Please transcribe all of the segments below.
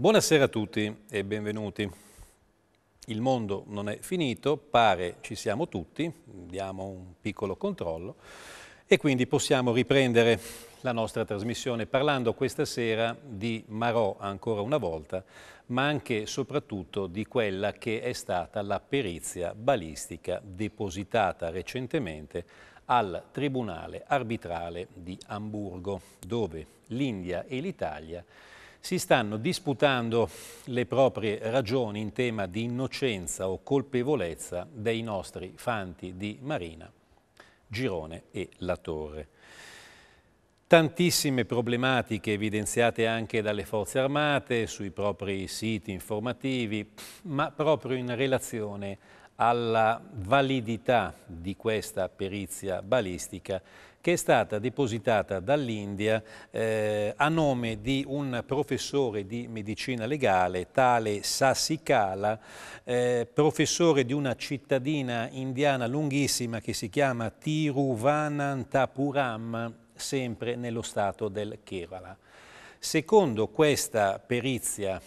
Buonasera a tutti e benvenuti. Il mondo non è finito, pare ci siamo tutti, diamo un piccolo controllo e quindi possiamo riprendere la nostra trasmissione parlando questa sera di Marò ancora una volta, ma anche e soprattutto di quella che è stata la perizia balistica depositata recentemente al Tribunale arbitrale di Amburgo, dove l'India e l'Italia si stanno disputando le proprie ragioni in tema di innocenza o colpevolezza dei nostri fanti di Marina, Girone e La Torre. Tantissime problematiche evidenziate anche dalle forze armate sui propri siti informativi, ma proprio in relazione alla validità di questa perizia balistica che è stata depositata dall'India eh, a nome di un professore di medicina legale, tale Sassikala, eh, professore di una cittadina indiana lunghissima che si chiama Tiruvanantapuram, sempre nello stato del Kerala. Secondo questa perizia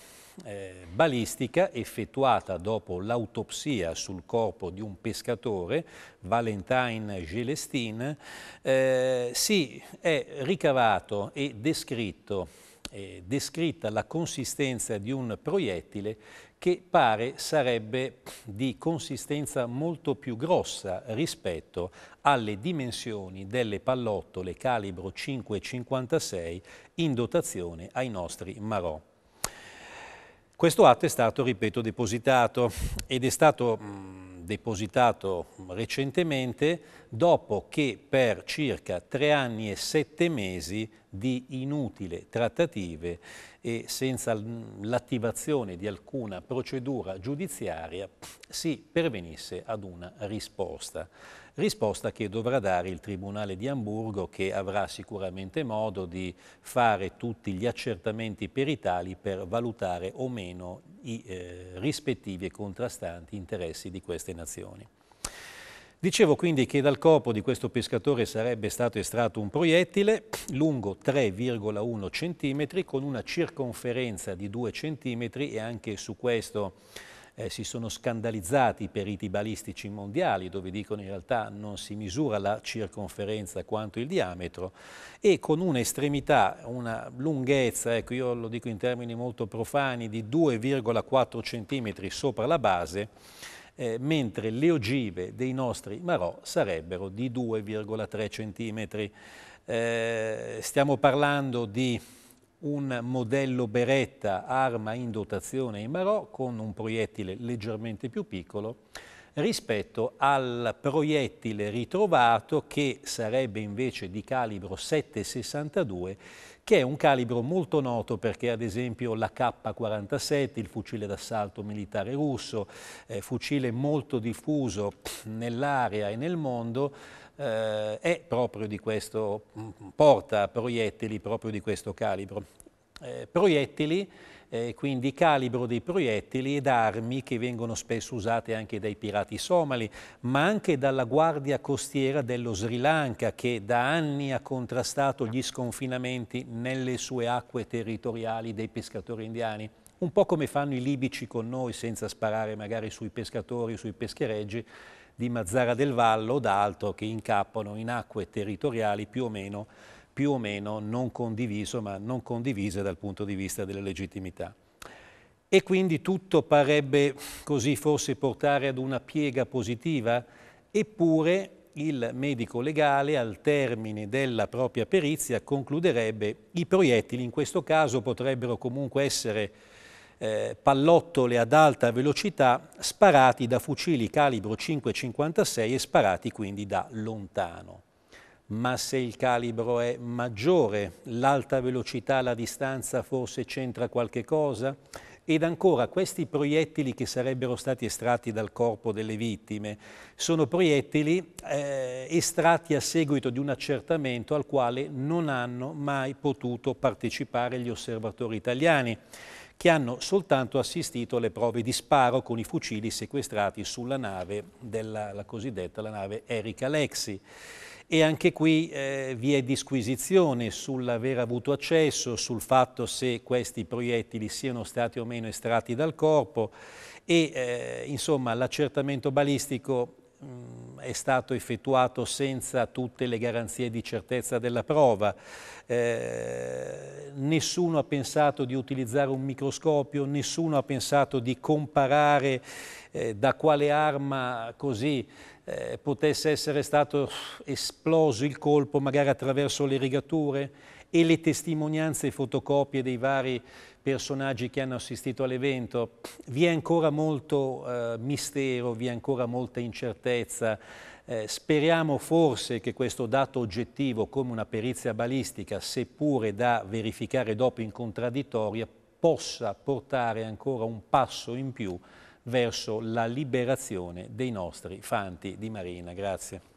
eh, balistica effettuata dopo l'autopsia sul corpo di un pescatore, Valentine Gelestin, eh, si è ricavato e descritto, eh, descritta la consistenza di un proiettile che pare sarebbe di consistenza molto più grossa rispetto alle dimensioni delle pallottole calibro 5,56 in dotazione ai nostri Marò. Questo atto è stato, ripeto, depositato ed è stato mm, depositato recentemente dopo che per circa tre anni e sette mesi di inutili trattative e senza l'attivazione di alcuna procedura giudiziaria si pervenisse ad una risposta. Risposta che dovrà dare il Tribunale di Amburgo che avrà sicuramente modo di fare tutti gli accertamenti peritali per valutare o meno i eh, rispettivi e contrastanti interessi di queste nazioni. Dicevo quindi che dal corpo di questo pescatore sarebbe stato estratto un proiettile lungo 3,1 cm con una circonferenza di 2 cm e anche su questo eh, si sono scandalizzati i periti balistici mondiali, dove dicono in realtà non si misura la circonferenza quanto il diametro, e con un'estremità, una lunghezza, ecco io lo dico in termini molto profani, di 2,4 cm sopra la base, eh, mentre le ogive dei nostri marò sarebbero di 2,3 cm. Eh, stiamo parlando di un modello Beretta arma in dotazione in Marò con un proiettile leggermente più piccolo rispetto al proiettile ritrovato che sarebbe invece di calibro 7,62 che è un calibro molto noto perché ad esempio la K-47, il fucile d'assalto militare russo, eh, fucile molto diffuso nell'area e nel mondo, eh, è proprio di questo, mm, porta proiettili proprio di questo calibro. Eh, proiettili eh, quindi calibro dei proiettili ed armi che vengono spesso usate anche dai pirati somali, ma anche dalla guardia costiera dello Sri Lanka che da anni ha contrastato gli sconfinamenti nelle sue acque territoriali dei pescatori indiani un po' come fanno i libici con noi, senza sparare magari sui pescatori, sui peschereggi di Mazzara del Vallo o da altro che incappano in acque territoriali più o meno più o meno non condiviso, ma non condivise dal punto di vista della legittimità. E quindi tutto parebbe così forse portare ad una piega positiva, eppure il medico legale al termine della propria perizia concluderebbe i proiettili, in questo caso potrebbero comunque essere eh, pallottole ad alta velocità sparati da fucili calibro 5,56 e sparati quindi da lontano ma se il calibro è maggiore, l'alta velocità, la distanza forse c'entra qualche cosa? Ed ancora, questi proiettili che sarebbero stati estratti dal corpo delle vittime sono proiettili eh, estratti a seguito di un accertamento al quale non hanno mai potuto partecipare gli osservatori italiani che hanno soltanto assistito alle prove di sparo con i fucili sequestrati sulla nave della la cosiddetta la nave Erika Lexi. E anche qui eh, vi è disquisizione sull'aver avuto accesso, sul fatto se questi proiettili siano stati o meno estratti dal corpo e eh, insomma l'accertamento balistico mh, mm, è stato effettuato senza tutte le garanzie di certezza della prova, eh, nessuno ha pensato di utilizzare un microscopio, nessuno ha pensato di comparare eh, da quale arma così eh, potesse essere stato esploso il colpo magari attraverso le rigature e le testimonianze e fotocopie dei vari personaggi che hanno assistito all'evento. Vi è ancora molto eh, mistero, vi è ancora molta incertezza. Eh, speriamo forse che questo dato oggettivo, come una perizia balistica, seppure da verificare dopo in contraddittoria, possa portare ancora un passo in più verso la liberazione dei nostri fanti di marina. Grazie.